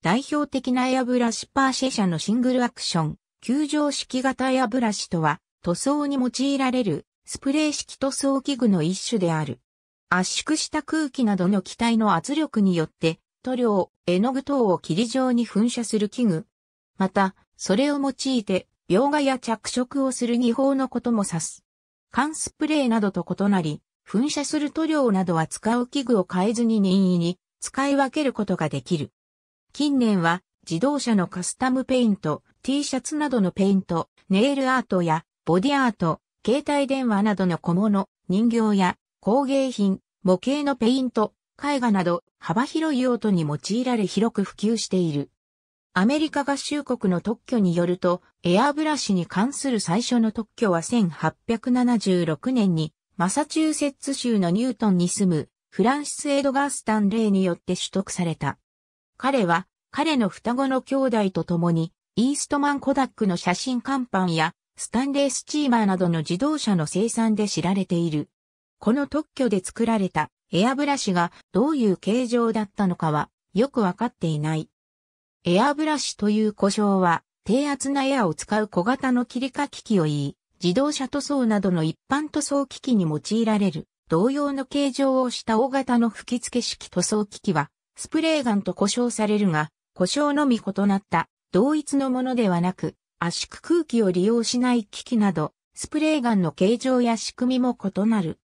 代表的なエアブラシパーシェ社のシングルアクション、球状式型エアブラシとは、塗装に用いられるスプレー式塗装器具の一種である。圧縮した空気などの気体の圧力によって、塗料、絵の具等を霧状に噴射する器具。また、それを用いて、描画や着色をする技法のことも指す。缶スプレーなどと異なり、噴射する塗料などは使う器具を変えずに任意に使い分けることができる。近年は自動車のカスタムペイント、T シャツなどのペイント、ネイルアートやボディアート、携帯電話などの小物、人形や工芸品、模型のペイント、絵画など幅広い用途に用いられ広く普及している。アメリカ合衆国の特許によると、エアブラシに関する最初の特許は1876年に、マサチューセッツ州のニュートンに住むフランシス・エドガー・スタンレイによって取得された。彼は彼の双子の兄弟と共に、イーストマン・コダックの写真看板や、スタンレースチーマーなどの自動車の生産で知られている。この特許で作られたエアブラシがどういう形状だったのかはよくわかっていない。エアブラシという故障は低圧なエアを使う小型の切りか機機を言い、自動車塗装などの一般塗装機器に用いられる同様の形状をした大型の吹き付け式塗装機器はスプレーガンと呼称されるが、呼称のみ異なった同一のものではなく、圧縮空気を利用しない機器など、スプレーガンの形状や仕組みも異なる。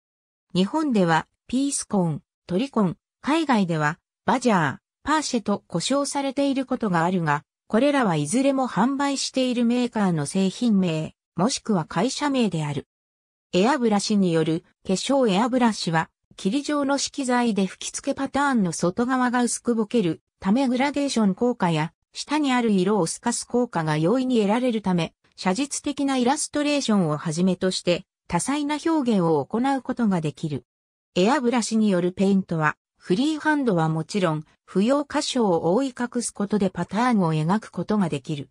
日本では、ピースコン、トリコン、海外では、バジャー、パーシェと呼称されていることがあるが、これらはいずれも販売しているメーカーの製品名、もしくは会社名である。エアブラシによる化粧エアブラシは、霧状の色材で吹き付けパターンの外側が薄くぼけるためグラデーション効果や下にある色を透かす効果が容易に得られるため、写実的なイラストレーションをはじめとして多彩な表現を行うことができる。エアブラシによるペイントは、フリーハンドはもちろん、不要箇所を覆い隠すことでパターンを描くことができる。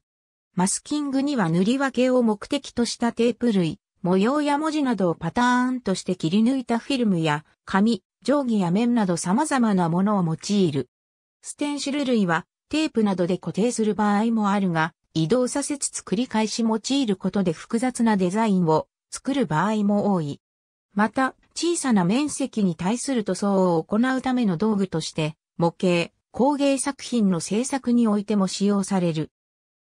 マスキングには塗り分けを目的としたテープ類、模様や文字などをパターンとして切り抜いたフィルムや紙、定規や面など様々なものを用いる。ステンシル類はテープなどで固定する場合もあるが、移動させつつ繰り返し用いることで複雑なデザインを作る場合も多い。また、小さな面積に対する塗装を行うための道具として、模型、工芸作品の制作においても使用される。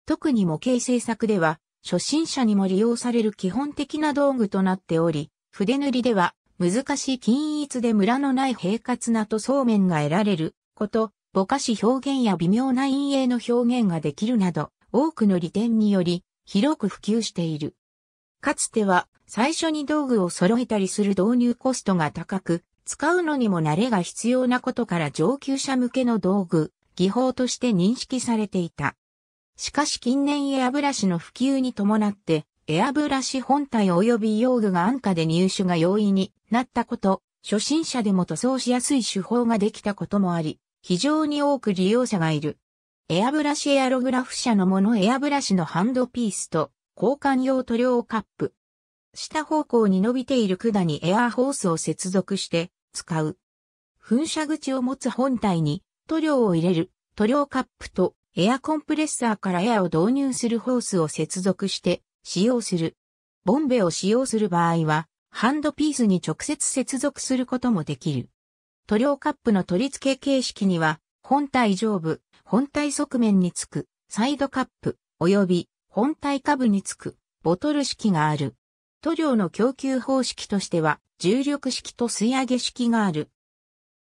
特に模型制作では、初心者にも利用される基本的な道具となっており、筆塗りでは難しい均一でムラのない平滑な塗装面が得られること、ぼかし表現や微妙な陰影の表現ができるなど、多くの利点により広く普及している。かつては最初に道具を揃えたりする導入コストが高く、使うのにも慣れが必要なことから上級者向けの道具、技法として認識されていた。しかし近年エアブラシの普及に伴って、エアブラシ本体及び用具が安価で入手が容易になったこと、初心者でも塗装しやすい手法ができたこともあり、非常に多く利用者がいる。エアブラシエアログラフ社のものエアブラシのハンドピースと交換用塗料カップ。下方向に伸びている管にエアーホースを接続して使う。噴射口を持つ本体に塗料を入れる塗料カップとエアコンプレッサーからエアを導入するホースを接続して使用する。ボンベを使用する場合は、ハンドピースに直接接続することもできる。塗料カップの取り付け形式には、本体上部、本体側面につく、サイドカップ、及び本体下部につく、ボトル式がある。塗料の供給方式としては、重力式と吸い上げ式がある。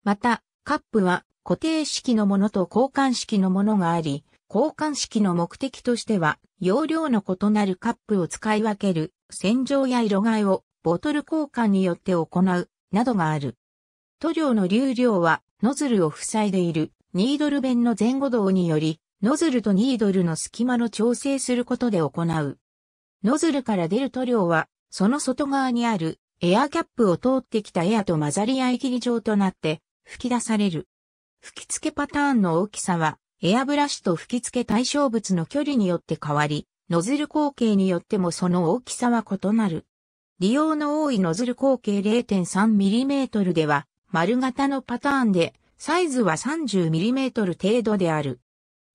また、カップは固定式のものと交換式のものがあり、交換式の目的としては、容量の異なるカップを使い分ける、洗浄や色替えをボトル交換によって行う、などがある。塗料の流量は、ノズルを塞いでいる、ニードル弁の前後動により、ノズルとニードルの隙間の調整することで行う。ノズルから出る塗料は、その外側にあるエアキャップを通ってきたエアと混ざり合い切り状となって吹き出される。吹き付けパターンの大きさは、エアブラシと吹き付け対象物の距離によって変わり、ノズル口径によってもその大きさは異なる。利用の多いノズル口径 0.3mm では、丸型のパターンで、サイズは 30mm 程度である。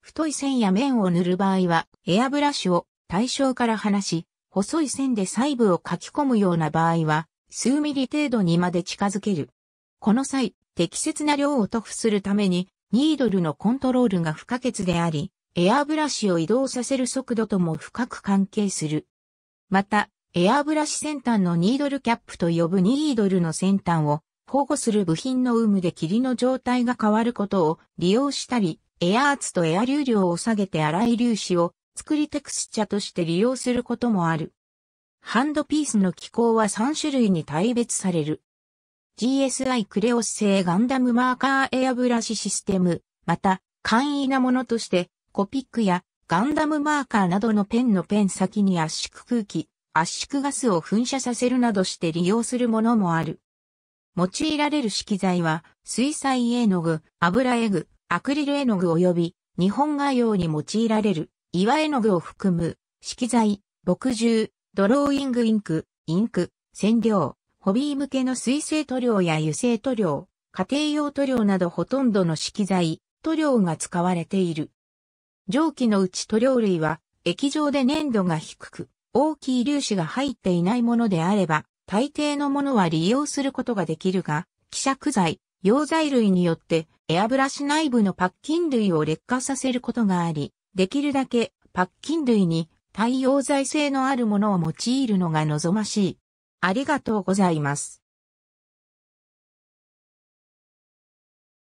太い線や面を塗る場合は、エアブラシを対象から離し、細い線で細部を書き込むような場合は、数ミリ程度にまで近づける。この際、適切な量を塗布するために、ニードルのコントロールが不可欠であり、エアーブラシを移動させる速度とも深く関係する。また、エアーブラシ先端のニードルキャップと呼ぶニードルの先端を保護する部品の有無で霧の状態が変わることを利用したり、エア圧とエア流量を下げて粗い粒子を作りテクスチャとして利用することもある。ハンドピースの機構は3種類に大別される。GSI クレオス製ガンダムマーカーエアブラシシステム、また、簡易なものとして、コピックやガンダムマーカーなどのペンのペン先に圧縮空気、圧縮ガスを噴射させるなどして利用するものもある。用いられる色材は、水彩絵の具、油絵具、アクリル絵の具及び、日本画用に用いられる、岩絵の具を含む、色材、墨汁、ドローイングインク、インク、染料、ホビー向けの水性塗料や油性塗料、家庭用塗料などほとんどの色材、塗料が使われている。蒸気のうち塗料類は液状で粘度が低く、大きい粒子が入っていないものであれば、大抵のものは利用することができるが、希釈剤、溶剤類によってエアブラシ内部のパッキン類を劣化させることがあり、できるだけパッキン類に対溶剤性のあるものを用いるのが望ましい。ありがとうございます。